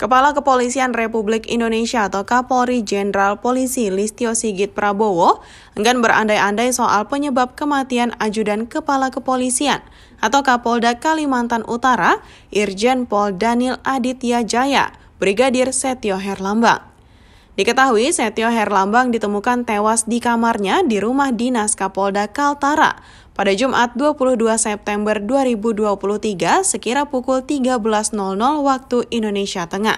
Kepala Kepolisian Republik Indonesia atau Kapolri Jenderal Polisi Listio Sigit Prabowo enggan berandai-andai soal penyebab kematian Ajudan Kepala Kepolisian atau Kapolda Kalimantan Utara Irjen Pol Daniel Aditya Jaya, Brigadir Setio Herlambang. Diketahui Setio Herlambang ditemukan tewas di kamarnya di rumah dinas Kapolda Kaltara pada Jumat 22 September 2023 sekira pukul 13.00 waktu Indonesia Tengah.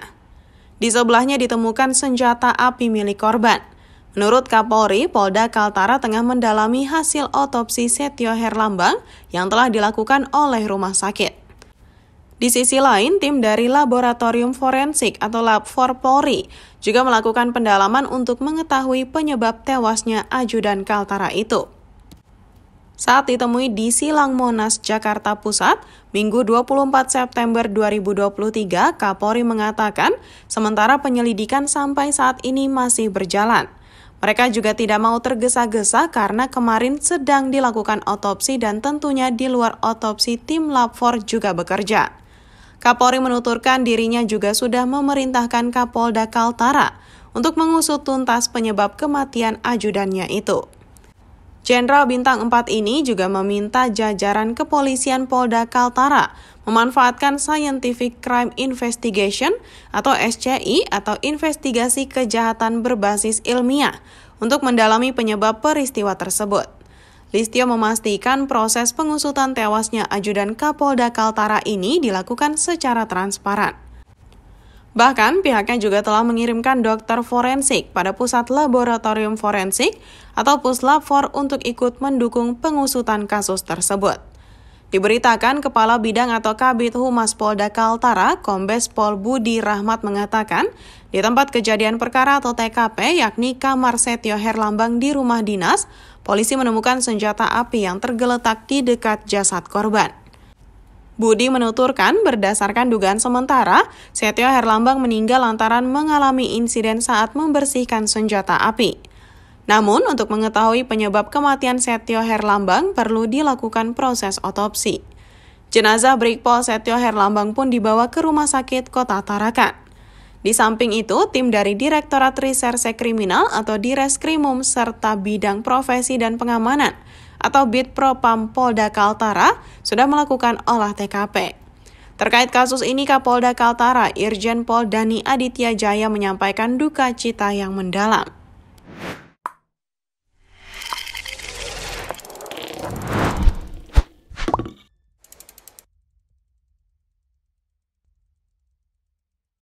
Di sebelahnya ditemukan senjata api milik korban. Menurut Kapolri, Polda Kaltara tengah mendalami hasil otopsi Setio Herlambang yang telah dilakukan oleh rumah sakit. Di sisi lain, tim dari Laboratorium Forensik atau Lab for Polri juga melakukan pendalaman untuk mengetahui penyebab tewasnya ajudan Kaltara itu saat ditemui di Silang Monas, Jakarta Pusat, Minggu 24 September 2023, Kapolri mengatakan sementara penyelidikan sampai saat ini masih berjalan. Mereka juga tidak mau tergesa-gesa karena kemarin sedang dilakukan otopsi dan tentunya di luar otopsi tim lab juga bekerja. Kapolri menuturkan dirinya juga sudah memerintahkan Kapolda Kaltara untuk mengusut tuntas penyebab kematian ajudannya itu. Jenderal bintang 4 ini juga meminta jajaran kepolisian Polda Kaltara memanfaatkan Scientific Crime Investigation atau SCI atau investigasi kejahatan berbasis ilmiah untuk mendalami penyebab peristiwa tersebut. Listio memastikan proses pengusutan tewasnya ajudan Kapolda Kaltara ini dilakukan secara transparan. Bahkan pihaknya juga telah mengirimkan dokter forensik pada Pusat Laboratorium Forensik atau puslapor untuk ikut mendukung pengusutan kasus tersebut. Diberitakan Kepala Bidang atau Kabit Humas Polda Kaltara, Kombes Pol Budi Rahmat mengatakan, di tempat kejadian perkara atau TKP, yakni kamar Setio Herlambang di rumah dinas, polisi menemukan senjata api yang tergeletak di dekat jasad korban. Budi menuturkan, berdasarkan dugaan sementara, Setio Herlambang meninggal lantaran mengalami insiden saat membersihkan senjata api. Namun, untuk mengetahui penyebab kematian Setio Herlambang perlu dilakukan proses otopsi. Jenazah Brigpol Setio Herlambang pun dibawa ke Rumah Sakit Kota Tarakan. Di samping itu, tim dari Direktorat Reserse Kriminal atau Direskrimum serta bidang profesi dan pengamanan – atau Bid Propam Polda Kaltara sudah melakukan olah TKP. Terkait kasus ini, Kapolda Kaltara, Irjen Pol Dani Aditya Jaya menyampaikan duka cita yang mendalam.